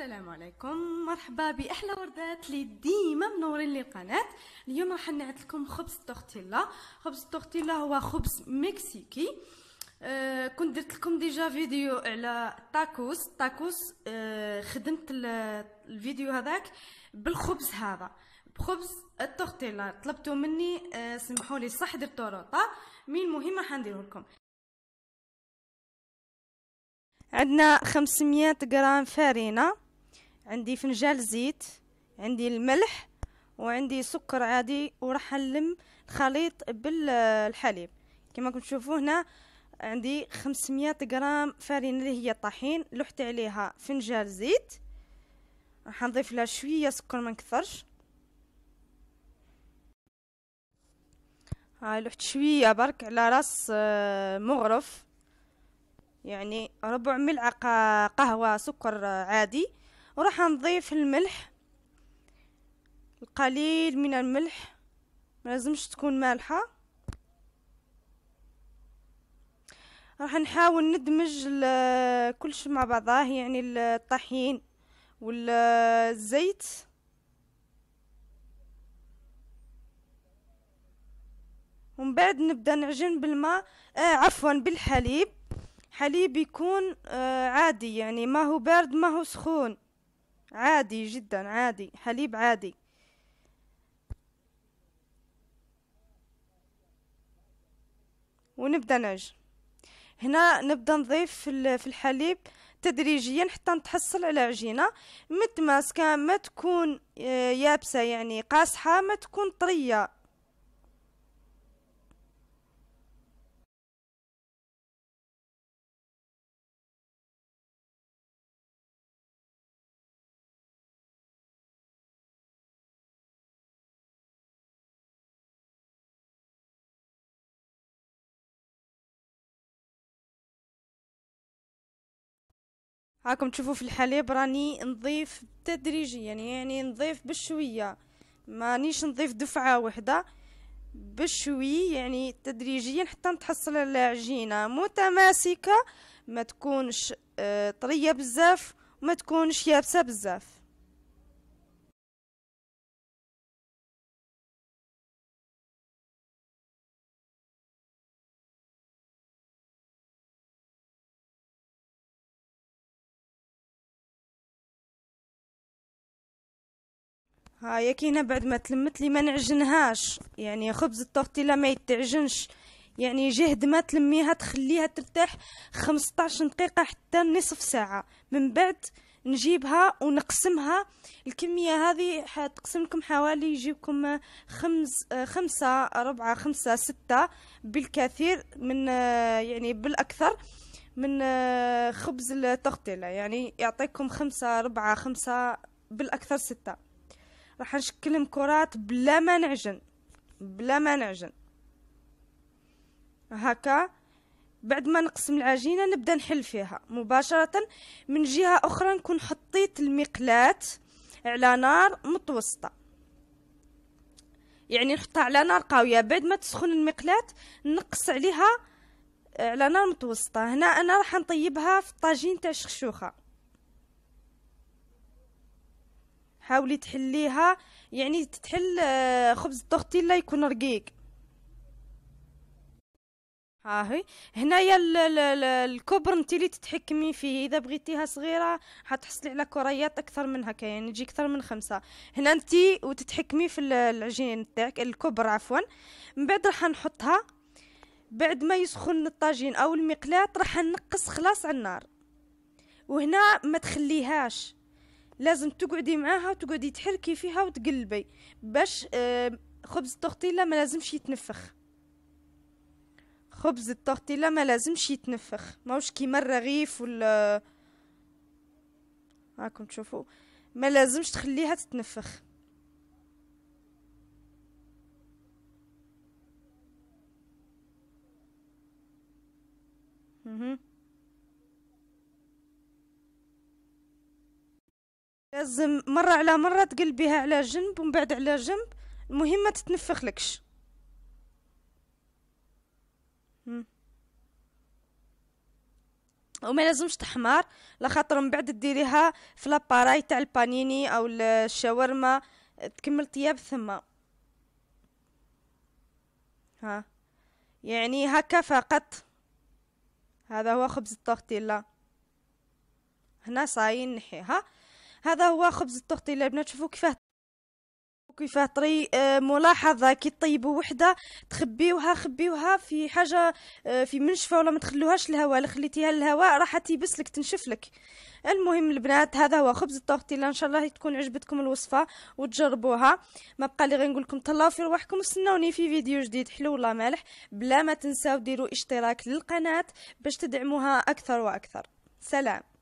السلام عليكم مرحبا باحلى وردات اللي ديما منورين لي القناه اليوم راح نعد لكم خبز التورتيلا خبز التورتيلا هو خبز مكسيكي أه كنت درت لكم ديجا فيديو على تاكوس تاكوس أه خدمت الفيديو هذاك بالخبز هذا بخبز التورتيلا طلبتو مني أه سمحوا لي صح درتو روطه مين المهم راح نديره لكم عندنا 500 غرام فرينة عندي فنجال زيت عندي الملح وعندي سكر عادي وراح نلم الخليط بالحليب كما راكم تشوفوا هنا عندي 500 غرام فرينة اللي هي الطحين لحت عليها فنجال زيت راح نضيف لها شويه سكر ما نكثرش هاي لحت شويه برك على راس آه، مغرف يعني ربع ملعقه قهوه سكر آه، عادي وراح نضيف الملح القليل من الملح ملازمش تكون مالحة راح نحاول ندمج كلش مع بعضاه يعني الطحين والزيت ومن بعد نبدا نعجن بالماء آه عفوا بالحليب حليب يكون آه عادي يعني ما هو بارد ما هو سخون عادي جدا عادي حليب عادي ونبدا نعجن هنا نبدا نضيف في الحليب تدريجيا حتى نتحصل على عجينه متماسكه ما تكون آه، يابسه يعني قاصحه ما تكون طريه هاكم تشوفوا في الحليب راني نضيف تدريجيا يعني, يعني نضيف بشوية مانيش نضيف دفعه واحده بشوي يعني تدريجيا حتى نتحصل على عجينه متماسكه ما تكونش آه، طريه بزاف وما تكونش يابسه بزاف هاي كينا بعد ما تلمت لي ما نعجنهاش يعني خبز التورتيلا ما يتعجنش يعني جهد ما تلميها تخليها ترتاح 15 دقيقة حتى نصف ساعة من بعد نجيبها ونقسمها الكمية هذه حتقسم لكم حوالي يجيبكم خمس خمسة ربعة خمسة ستة بالكثير من يعني بالأكثر من خبز التغطيلة يعني يعطيكم خمسة ربعة خمسة بالأكثر ستة راح نشكلهم كرات بلا ما نعجن بلا ما نعجن هكا بعد ما نقسم العجينة نبدا نحل فيها مباشرة من جهة أخرى نكون حطيت المقلاة على نار متوسطة يعني نحطها على نار قوية بعد ما تسخن المقلاة نقص عليها على نار متوسطة هنا أنا راح نطيبها في الطاجين تاع الشخشوخة حاولي تحليها يعني تتحل آه، خبز الطوختيل يكون رقيق هاهي هنايا الكبر انت اللي تتحكمي فيه اذا بغيتيها صغيره حتحصلي على كريات اكثر من هكا يعني تجي اكثر من خمسة هنا انت وتتحكمي في العجين تاعك الكبر عفوا من بعد راح نحطها بعد ما يسخن الطاجين او المقلاة راح نقص خلاص على النار وهنا ما تخليهاش لازم تقعدي معاها وتقعدي تحركي فيها وتقلبي باش آه، خبز التورتيلا ما لازمش يتنفخ خبز التورتيلا ما لازمش يتنفخ ماهوش كيما الرغيف ولا هاكم تشوفوا ما لازمش تخليها تتنفخ مهم. لازم مرة على مرة تقلبيها على جنب ومن بعد على جنب المهم ما تتنفخلكش وما لازمش تحمر لخاطر من بعد ديريها في لاباراي تاع البانيني او الشاورما تكمل طياب ثم ها يعني هكا فقط هذا هو خبز التورتيلا هنا صاين نحيها هذا هو خبز التورتيلا البنات شوفوا كيفاه كيفاه طري آه، ملاحظه كي طيبوا وحده تخبيوها خبيوها في حاجه آه، في منشفه ولا ما تخلوهاش الهواء لا خليتيها الهواء راح تيبس لك تنشف لك المهم البنات هذا هو خبز التورتيلا ان شاء الله تكون عجبتكم الوصفه وتجربوها ما بقى لي غير نقول لكم تهلاو في رواحكم وستناوني في فيديو جديد حلو والله مالح بلا ما تنساو ديروا اشتراك للقناه باش تدعموها اكثر واكثر سلام